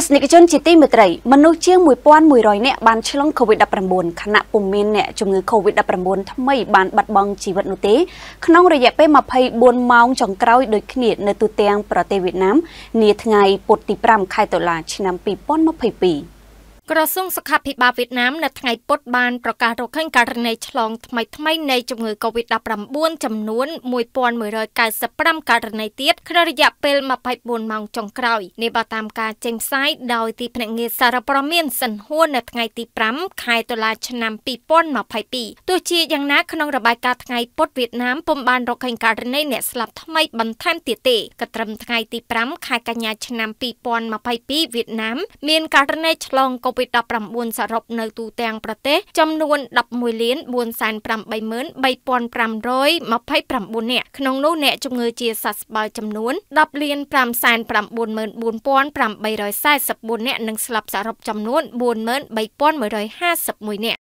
ស្សនិកជនជាទីមេត្រីមនុស្សជាង1100នាក់បានឆ្លង COVID-19 ខណៈពុំមានអ្នកជំងឺ COVID-19 ថ្មីបានបាត់បង់ជីវិតនោះទេក្នុងរយៈពេល24ម៉ោងចុងក្រោយដូចគ្នានៅទូទាំងប្រទេសវៀតណាមនាថ្ងៃពុធទី5ខែតុលាឆ្នាំ2022ក្រសួងសុខាភិបាលវៀតណាមនៅថ្ងៃពុធបានប្រកាសរកឃើញករណីឆ្លងថ្មីថ្មីនៃជំងឺ Covid-19 ចំនួន1195ករណីទៀតក្នុងរយៈពេល24ម៉ោងចុងក្រោយនេះបើតាមការចេញផ្សាយដោយទីភ្នាក់ងារសារព័ត៌មានសិនហួននៅថ្ងៃទី5ខែតុលាឆ្នាំ2022ទោះជាយ៉ាងណាក្នុងរបាយការណ៍ថ្ងៃពុធវៀតណាមពុំបានរកឃើញករណីអ្នកស្លាប់ថ្មីបន្ថែមទៀតទេក៏ត្រឹមថ្ងៃទី5ខែកញ្ញាឆ្នាំ2022វៀតណាមមានករណីឆ្លង Covid COVID-19 សរុបនៅទូទាំងប្រទេសចំនួន11លាន483,3529នាក់ក្នុងនោះអ្នកជំងឺជាសះស្បើយចំនួន10លាន594,844នាក់និងស្លាប់សរុបចំនួន43,151នាក់